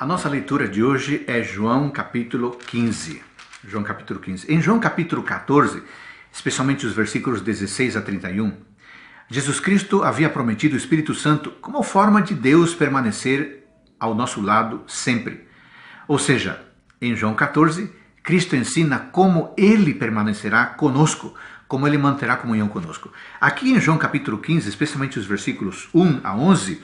A nossa leitura de hoje é João capítulo 15. João capítulo 15. Em João capítulo 14, especialmente os versículos 16 a 31, Jesus Cristo havia prometido o Espírito Santo como forma de Deus permanecer ao nosso lado sempre. Ou seja, em João 14, Cristo ensina como ele permanecerá conosco, como ele manterá comunhão conosco. Aqui em João capítulo 15, especialmente os versículos 1 a 11,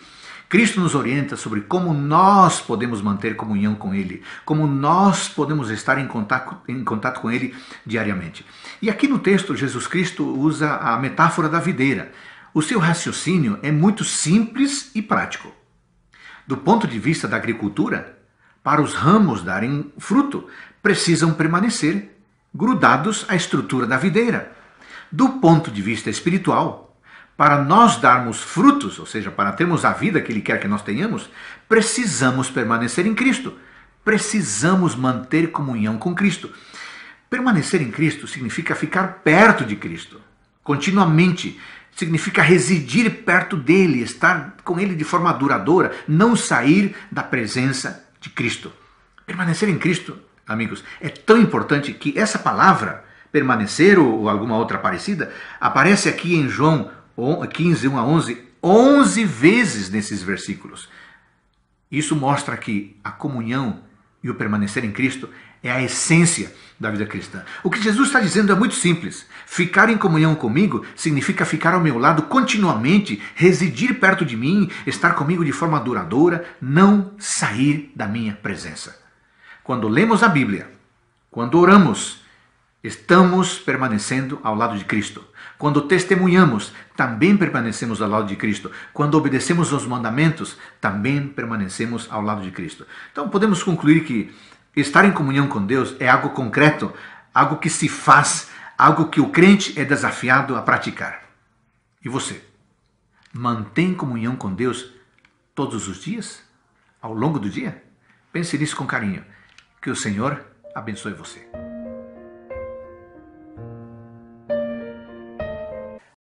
Cristo nos orienta sobre como nós podemos manter comunhão com Ele, como nós podemos estar em contato, em contato com Ele diariamente. E aqui no texto, Jesus Cristo usa a metáfora da videira. O seu raciocínio é muito simples e prático. Do ponto de vista da agricultura, para os ramos darem fruto, precisam permanecer grudados à estrutura da videira. Do ponto de vista espiritual, para nós darmos frutos, ou seja, para termos a vida que Ele quer que nós tenhamos, precisamos permanecer em Cristo. Precisamos manter comunhão com Cristo. Permanecer em Cristo significa ficar perto de Cristo, continuamente. Significa residir perto dele, estar com ele de forma duradoura, não sair da presença de Cristo. Permanecer em Cristo, amigos, é tão importante que essa palavra, permanecer ou alguma outra parecida, aparece aqui em João 15, 1 a 11, 11 vezes nesses versículos. Isso mostra que a comunhão e o permanecer em Cristo é a essência da vida cristã. O que Jesus está dizendo é muito simples. Ficar em comunhão comigo significa ficar ao meu lado continuamente, residir perto de mim, estar comigo de forma duradoura, não sair da minha presença. Quando lemos a Bíblia, quando oramos, Estamos permanecendo ao lado de Cristo. Quando testemunhamos, também permanecemos ao lado de Cristo. Quando obedecemos os mandamentos, também permanecemos ao lado de Cristo. Então podemos concluir que estar em comunhão com Deus é algo concreto, algo que se faz, algo que o crente é desafiado a praticar. E você? Mantém comunhão com Deus todos os dias? Ao longo do dia? Pense nisso com carinho. Que o Senhor abençoe você.